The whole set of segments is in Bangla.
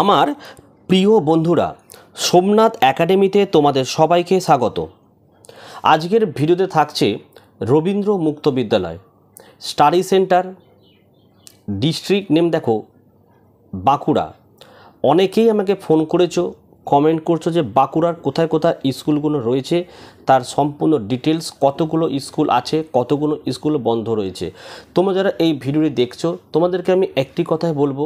আমার প্রিয় বন্ধুরা সোমনাথ একাডেমিতে তোমাদের সবাইকে স্বাগত আজকের ভিডিওতে থাকছে রবীন্দ্র মুক্ত বিদ্যালয় স্টাডি সেন্টার ডিস্ট্রিক্ট নেম দেখো বাঁকুড়া অনেকেই আমাকে ফোন করেছো কমেন্ট করছো যে বাঁকুড়ার কোথায় কোথায় স্কুলগুলো রয়েছে তার সম্পূর্ণ ডিটেলস কতগুলো স্কুল আছে কতগুলো স্কুল বন্ধ রয়েছে তোমরা যারা এই ভিডিওটি দেখছো তোমাদেরকে আমি একটি কথাই বলবো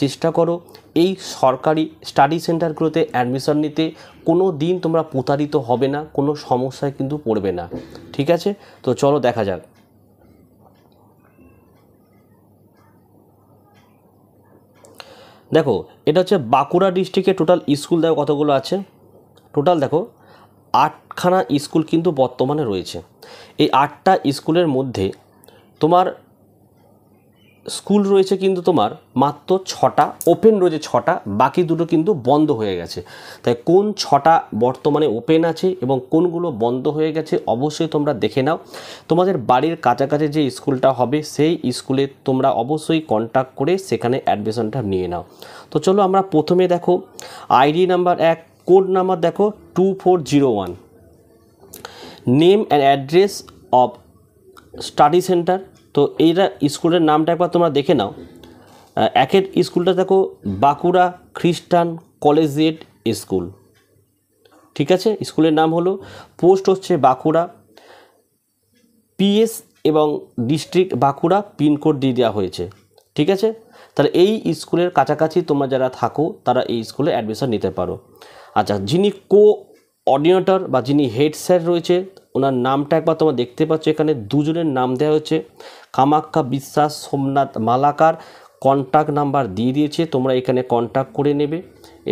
চেষ্টা করো এই সরকারি স্টাডি সেন্টারগুলোতে অ্যাডমিশন নিতে কোনো দিন তোমরা প্রতারিত হবে না কোনো সমস্যায় কিন্তু পড়বে না ঠিক আছে তো চলো দেখা যাক দেখো এটা হচ্ছে বাঁকুড়া ডিস্ট্রিক্টে টোটাল স্কুল দেখো কতগুলো আছে টোটাল দেখো আটখানা স্কুল কিন্তু বর্তমানে রয়েছে এই আটটা স্কুলের মধ্যে তোমার স্কুল রয়েছে কিন্তু তোমার মাত্র ছটা ওপেন রয়েছে ছটা বাকি দুটো কিন্তু বন্ধ হয়ে গেছে তাই কোন ছটা বর্তমানে ওপেন আছে এবং কোনগুলো বন্ধ হয়ে গেছে অবশ্যই তোমরা দেখে নাও তোমাদের বাড়ির কাছাকাছি যে স্কুলটা হবে সেই স্কুলে তোমরা অবশ্যই কন্ট্যাক্ট করে সেখানে অ্যাডমিশনটা নিয়ে নাও তো চলো আমরা প্রথমে দেখো আইডি নাম্বার এক কোড নাম্বার দেখো two four zero one name and address of study centre তো এইটা স্কুলের নামটা একবার তোমরা দেখে নাও একের স্কুলটা দেখো বাঁকুড়া খ্রিস্টান কলেজিয়েট স্কুল ঠিক আছে স্কুলের নাম হলো পোস্ট হচ্ছে বাঁকুড়া পিএস এবং ডিস্ট্রিক্ট বাঁকুড়া পিনকোড দিয়ে দেওয়া হয়েছে ঠিক আছে তাহলে এই স্কুলের কাছাকাছি তোমরা যারা থাকো তারা এই স্কুলে অ্যাডমিশন নিতে পারো আচ্ছা যিনি কো অর্ডিনেটর বা যিনি হেড স্যার রয়েছে ওনার নামটা একবার তোমরা দেখতে পাচ্ছ এখানে দুজনের নাম দেওয়া হয়েছে কামাক্ষা বিশ্বাস সোমনাথ মালাকার কন্ট্যাক্ট নাম্বার দিয়ে দিয়েছে তোমরা এখানে কন্ট্যাক্ট করে নেবে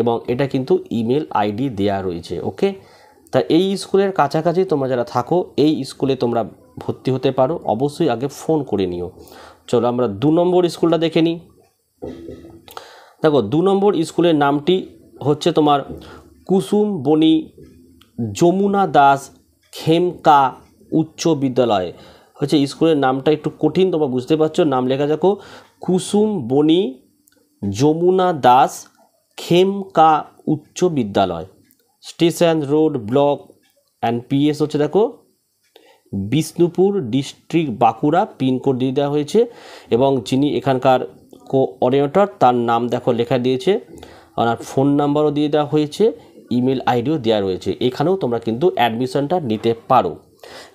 এবং এটা কিন্তু ইমেল আইডি দেয়া রয়েছে ওকে তা এই স্কুলের কাছাকাছি তোমরা যারা থাকো এই স্কুলে তোমরা ভর্তি হতে পারো অবশ্যই আগে ফোন করে নিও চলো আমরা দু নম্বর স্কুলটা দেখে নিই দেখো দু নম্বর স্কুলের নামটি হচ্ছে তোমার কুসুম বনি যমুনা দাস খেমকা উচ্চ বিদ্যালয় হচ্ছে স্কুলের নামটা একটু কঠিন তোমরা বুঝতে পারছো নাম লেখা দেখো কুসুম বনি যমুনা দাস খেমকা উচ্চ বিদ্যালয় station road block and PS হচ্ছে দেখো বিষ্ণুপুর ডিস্ট্রিক্ট বাঁকুড়া পিনকোড দিয়ে দেওয়া হয়েছে এবং যিনি এখানকার কোঅর্ডিনেটর তার নাম দেখো লেখা দিয়েছে আর ফোন নাম্বারও দিয়ে দেওয়া হয়েছে ইমেল আইডিও দেওয়া রয়েছে এখানেও তোমরা কিন্তু অ্যাডমিশনটা নিতে পারো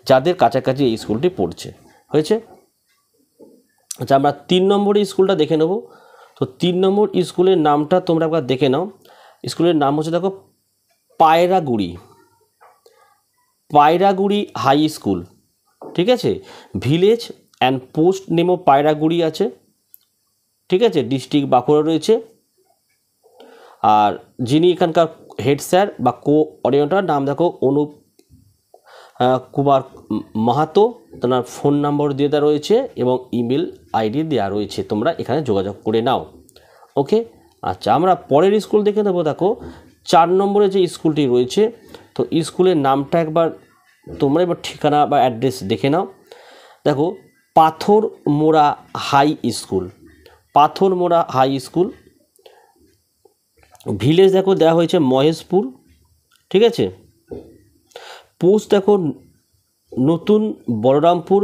যাদের কাছাকাছি এই স্কুলটি পড়ছে হয়েছে আচ্ছা আমরা তিন নম্বর স্কুলটা দেখে নেব তো তিন নম্বর স্কুলের নামটা তোমরা একবার দেখে নাও স্কুলের নাম হচ্ছে দেখো পায়রাগুড়ি পায়রাগুড়ি হাই স্কুল ঠিক আছে ভিলেজ অ্যান্ড পোস্ট নেমও পায়রাগুড়ি আছে ঠিক আছে ডিস্ট্রিক্ট বাঁকুড়া রয়েছে আর যিনি এখানকার হেড স্যার বা কো অডিয়েন্টার নাম দেখো অনুপ কুমার মাহাতো তোমার ফোন নাম্বার দিয়ে দেওয়া রয়েছে এবং ইমেল আইডি দেওয়া রয়েছে তোমরা এখানে যোগাযোগ করে নাও ওকে আচ্ছা আমরা পরের স্কুল দেখে দেবো দেখো চার নম্বরে যে স্কুলটি রয়েছে তো স্কুলের নামটা একবার তোমরা এবার ঠিকানা বা অ্যাড্রেস দেখে নাও দেখো পাথর মোড়া হাই স্কুল পাথর মোড়া হাই স্কুল ভিলেজ দেখো দেওয়া হয়েছে মহেশপুর ঠিক আছে পোস্ট দেখো নতুন বলরামপুর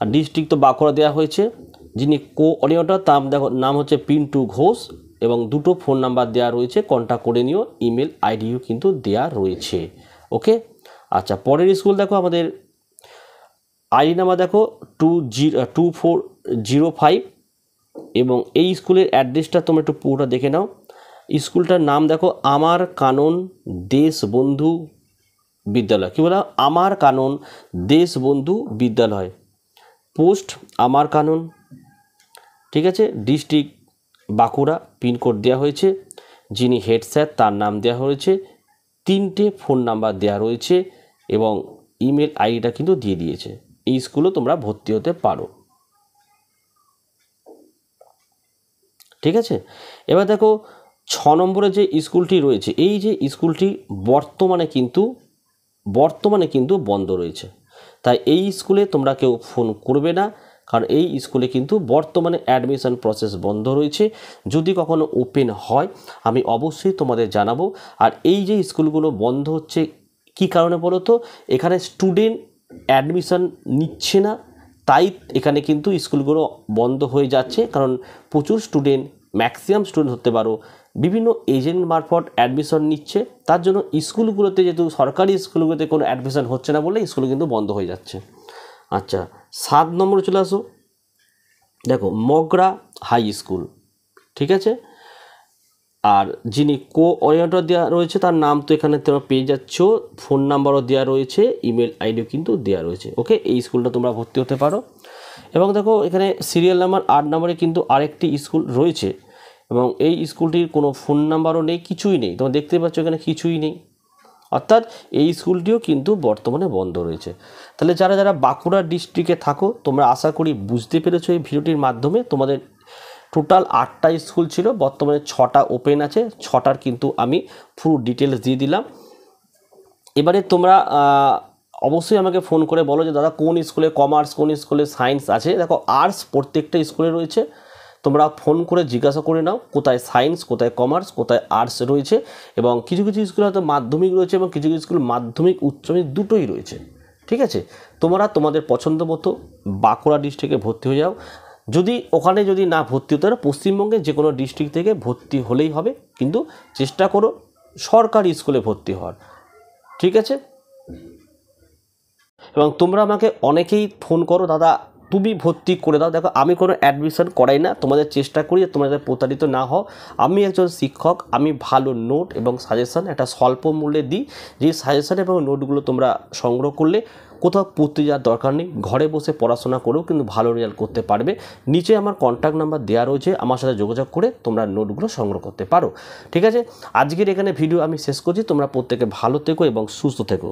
আর ডিস্ট্রিক্ট তো বাঁকুড়া দেওয়া হয়েছে যিনি কোঅর্ডিনেটর তার দেখো নাম হচ্ছে পিন্টু ঘোষ এবং দুটো ফোন নাম্বার দেওয়া রয়েছে কন্ট্যাক্ট করে নিও ইমেল আইডিও কিন্তু দেয়া রয়েছে ওকে আচ্ছা পরের স্কুল দেখো আমাদের আইডি নাম্বার দেখো two two four zero five এবং এই স্কুলের অ্যাড্রেসটা তোমরা একটু পুরোটা দেখে নাও স্কুলটার নাম দেখো আমার কানন দেশবন্ধু বিদ্যালয় কী বললাম আমার কানন দেশবন্ধু বিদ্যালয় পোস্ট আমার কানন ঠিক আছে ডিস্ট্রিক্ট বাঁকুড়া পিনকোড দেওয়া হয়েছে যিনি হেড স্যার তার নাম দেওয়া হয়েছে তিনটে ফোন নাম্বার দেওয়া রয়েছে এবং ইমেল আইডিটা কিন্তু দিয়ে দিয়েছে এই স্কুলে তোমরা ভর্তি হতে পারো ঠিক আছে এবার দেখো ছ নম্বরে যে স্কুলটি রয়েছে এই যে স্কুলটি বর্তমানে কিন্তু বর্তমানে কিন্তু বন্ধ রয়েছে তাই এই স্কুলে তোমরা কেউ ফোন করবে না কারণ এই স্কুলে কিন্তু বর্তমানে অ্যাডমিশন প্রসেস বন্ধ রয়েছে যদি কখনো ওপেন হয় আমি অবশ্যই তোমাদের জানাবো আর এই যে স্কুলগুলো বন্ধ হচ্ছে কি কারণে বলো তো এখানে স্টুডেন্ট অ্যাডমিশন নিচ্ছে না তাই এখানে কিন্তু স্কুলগুলো বন্ধ হয়ে যাচ্ছে কারণ প্রচুর স্টুডেন্ট ম্যাক্সিমাম স্টুডেন্ট হতে পারো বিভিন্ন এজেন্ট মারফত অ্যাডমিশন নিচ্ছে তার জন্য স্কুলগুলোতে যেহেতু সরকারি স্কুলগুলোতে কোনো অ্যাডমিশন হচ্ছে না বলে স্কুল কিন্তু বন্ধ হয়ে যাচ্ছে আচ্ছা সাত নম্বরে চলে আসো দেখো মগরা হাই স্কুল ঠিক আছে আর যিনি কো অরিয়েন্টর দেওয়া রয়েছে তার নাম তো এখানে তোমরা পেয়ে যাচ্ছ ফোন নাম্বারও দেওয়া রয়েছে ইমেল আইডিও কিন্তু দেওয়া রয়েছে ওকে এই স্কুলটা তোমরা ভর্তি হতে পারো এবং দেখো এখানে সিরিয়াল নাম্বার আট নাম্বারে কিন্তু আরেকটি স্কুল রয়েছে এবং এই স্কুলটির কোনো ফোন নাম্বারও নেই কিছুই নেই তোমরা দেখতে পাচ্ছ এখানে কিছুই নেই অর্থাৎ এই স্কুলটিও কিন্তু বর্তমানে বন্ধ রয়েছে তাহলে যারা যারা বাঁকুড়া ডিস্ট্রিক্টে থাকো তোমরা আশা করি বুঝতে পেরেছো এই ভিডিওটির মাধ্যমে তোমাদের টোটাল আটটা স্কুল ছিল বর্তমানে ছটা ওপেন আছে ছটার কিন্তু আমি পুরো ডিটেলস দিয়ে দিলাম এবারে তোমরা অবশ্যই আমাকে ফোন করে বলো যে দাদা কোন স্কুলে কমার্স কোন স্কুলে সায়েন্স আছে দেখো আর্টস প্রত্যেকটা স্কুলে রয়েছে তোমরা ফোন করে জিজ্ঞাসা করে নাও কোথায় সায়েন্স কোথায় কমার্স কোথায় আর্টস রয়েছে এবং কিছু কিছু স্কুলে হয়তো মাধ্যমিক রয়েছে এবং কিছু কিছু স্কুল মাধ্যমিক উচ্চমিক দুটোই রয়েছে ঠিক আছে তোমরা তোমাদের পছন্দ মতো বাঁকুড়া ডিস্ট্রিক্টে ভর্তি হয়ে যাও যদি ওখানে যদি না ভর্তি হতে পশ্চিমবঙ্গে যে কোনো ডিস্ট্রিক্ট থেকে ভর্তি হলেই হবে কিন্তু চেষ্টা করো সরকারি স্কুলে ভর্তি হওয়ার ঠিক আছে এবং তোমরা আমাকে অনেকেই ফোন করো দাদা তুমি ভর্তি করে দাও দেখো আমি কোনো অ্যাডমিশন করাই না তোমাদের চেষ্টা করি যে প্রতারিত না হও আমি একজন শিক্ষক আমি ভালো নোট এবং সাজেশন একটা স্বল্প মূল্যে দিই যে সাজেশান এবং নোটগুলো তোমরা সংগ্রহ করলে কোথাও পড়তে যাওয়ার দরকার নেই ঘরে বসে পড়াশোনা করেও কিন্তু ভালো রেজাল্ট করতে পারবে নিচে আমার কন্ট্যাক্ট নাম্বার দেওয়া রয়েছে আমার সাথে যোগাযোগ করে তোমরা নোটগুলো সংগ্রহ করতে পারো ঠিক আছে আজকের এখানে ভিডিও আমি শেষ করছি তোমরা প্রত্যেকে ভালো থেকো এবং সুস্থ থেকো